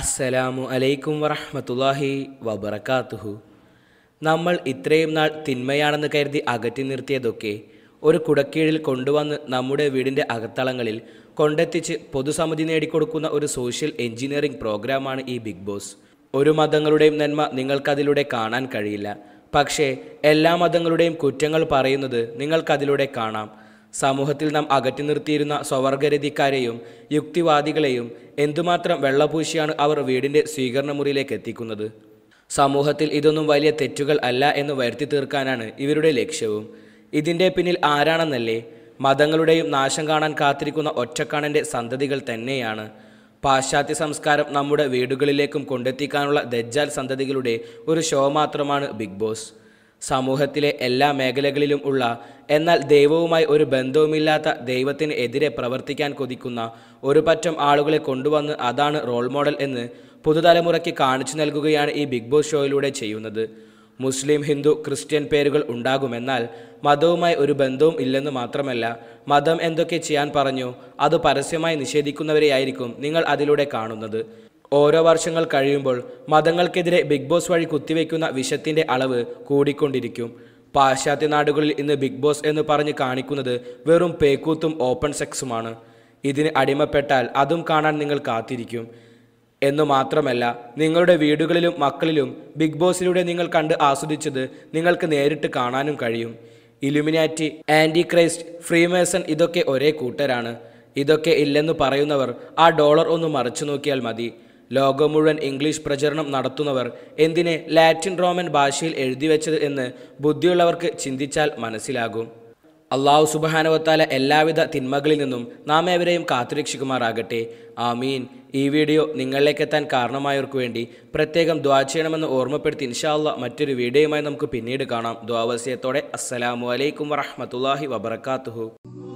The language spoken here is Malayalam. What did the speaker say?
അസ്സലാമു അലൈക്കും വറഹമത്തല്ലാഹി വബറക്കാത്തുഹു നമ്മൾ ഇത്രയും നാൾ തിന്മയാണെന്ന് കരുതി അകറ്റി നിർത്തിയതൊക്കെ ഒരു കുടക്കീഴിൽ കൊണ്ടുവന്ന് നമ്മുടെ വീടിൻ്റെ അകത്തളങ്ങളിൽ കൊണ്ടെത്തിച്ച് പൊതുസമിതി നേടിക്കൊടുക്കുന്ന ഒരു സോഷ്യൽ എഞ്ചിനീയറിംഗ് പ്രോഗ്രാമാണ് ഈ ബിഗ് ബോസ് ഒരു മതങ്ങളുടെയും നന്മ നിങ്ങൾക്കതിലൂടെ കാണാൻ കഴിയില്ല പക്ഷേ എല്ലാ മതങ്ങളുടെയും കുറ്റങ്ങൾ പറയുന്നത് നിങ്ങൾക്കതിലൂടെ കാണാം സമൂഹത്തിൽ നാം അകറ്റി നിർത്തിയിരുന്ന സ്വവർഗരതിക്കാരെയും യുക്തിവാദികളെയും എന്തുമാത്രം വെള്ളപൂശിയാണ് അവർ വീടിൻ്റെ സ്വീകരണ മുറിയിലേക്ക് എത്തിക്കുന്നത് സമൂഹത്തിൽ ഇതൊന്നും വലിയ തെറ്റുകൾ അല്ല എന്ന് വരുത്തി തീർക്കാനാണ് ഇവരുടെ ലക്ഷ്യവും ഇതിൻ്റെ പിന്നിൽ ആരാണെന്നല്ലേ മതങ്ങളുടെയും നാശം കാണാൻ കാത്തിരിക്കുന്ന ഒറ്റക്കാണൻ്റെ സന്തതികൾ തന്നെയാണ് പാശ്ചാത്യ സംസ്കാരം നമ്മുടെ വീടുകളിലേക്കും കൊണ്ടെത്തിക്കാനുള്ള ദജ്ജാൽ സന്തതികളുടെ ഒരു ഷോ മാത്രമാണ് ബിഗ് ബോസ് സമൂഹത്തിലെ എല്ലാ മേഖലകളിലും ഉള്ള എന്നാൽ ദൈവവുമായി ഒരു ബന്ധവുമില്ലാത്ത ദൈവത്തിന് എതിരെ പ്രവർത്തിക്കാൻ കൊതിക്കുന്ന ഒരു പറ്റം ആളുകളെ കൊണ്ടുവന്ന് അതാണ് റോൾ മോഡൽ എന്ന് പുതുതലമുറയ്ക്ക് കാണിച്ചു നൽകുകയാണ് ഈ ബിഗ് ബോസ് ഷോയിലൂടെ ചെയ്യുന്നത് മുസ്ലിം ഹിന്ദു ക്രിസ്ത്യൻ പേരുകൾ ഉണ്ടാകുമെന്നാൽ മതവുമായി ഒരു ബന്ധവും ഇല്ലെന്ന് മാത്രമല്ല മതം എന്തൊക്കെ ചെയ്യാൻ പറഞ്ഞു അത് പരസ്യമായി നിഷേധിക്കുന്നവരെയായിരിക്കും നിങ്ങൾ അതിലൂടെ കാണുന്നത് ഓരോ വർഷങ്ങൾ കഴിയുമ്പോൾ മതങ്ങൾക്കെതിരെ ബിഗ് ബോസ് വഴി കുത്തിവെക്കുന്ന വിഷത്തിൻ്റെ അളവ് കൂടിക്കൊണ്ടിരിക്കും പാശ്ചാത്യ നാടുകളിൽ ഇന്ന് ബിഗ് ബോസ് എന്ന് പറഞ്ഞ് കാണിക്കുന്നത് വെറും പേക്കൂത്തും ഓപ്പൺ സെക്സുമാണ് ഇതിന് അടിമപ്പെട്ടാൽ അതും കാണാൻ നിങ്ങൾ കാത്തിരിക്കും എന്നു മാത്രമല്ല നിങ്ങളുടെ വീടുകളിലും മക്കളിലും ബിഗ് ബോസിലൂടെ നിങ്ങൾ കണ്ട് ആസ്വദിച്ചത് നിങ്ങൾക്ക് നേരിട്ട് കാണാനും കഴിയും ഇലുമിനാറ്റി ആൻറ്റി ക്രൈസ്റ്റ് ഫ്രീമേസൺ ഇതൊക്കെ ഒരേ കൂട്ടരാണ് ഇതൊക്കെ ഇല്ലെന്ന് പറയുന്നവർ ആ ഡോളർ ഒന്ന് മറിച്ചു നോക്കിയാൽ മതി ലോകം മുഴുവൻ ഇംഗ്ലീഷ് പ്രചരണം നടത്തുന്നവർ എന്തിനെ ലാറ്റിൻ റോമൻ ഭാഷയിൽ എഴുതി വെച്ചത് എന്ന് ബുദ്ധിയുള്ളവർക്ക് ചിന്തിച്ചാൽ മനസ്സിലാകും അള്ളാഹു സുബാനവത്താല എല്ലാവിധ തിന്മകളിൽ നിന്നും നാം ഏവരെയും കാത്തുരക്ഷിക്കുമാറാകട്ടെ ആമീൻ ഈ വീഡിയോ നിങ്ങളിലേക്ക് എത്താൻ കാരണമായവർക്ക് വേണ്ടി പ്രത്യേകം ദ്വാ ചെയ്യണമെന്ന് ഓർമ്മപ്പെടുത്തി ഇൻഷാല്ല മറ്റൊരു വീഡിയോയുമായി നമുക്ക് പിന്നീട് കാണാം ദ്വാവസ്യത്തോടെ അസ്സലാമു അലൈക്കും വറഹമത്തല്ലാഹി വബർക്കാത്തുഹു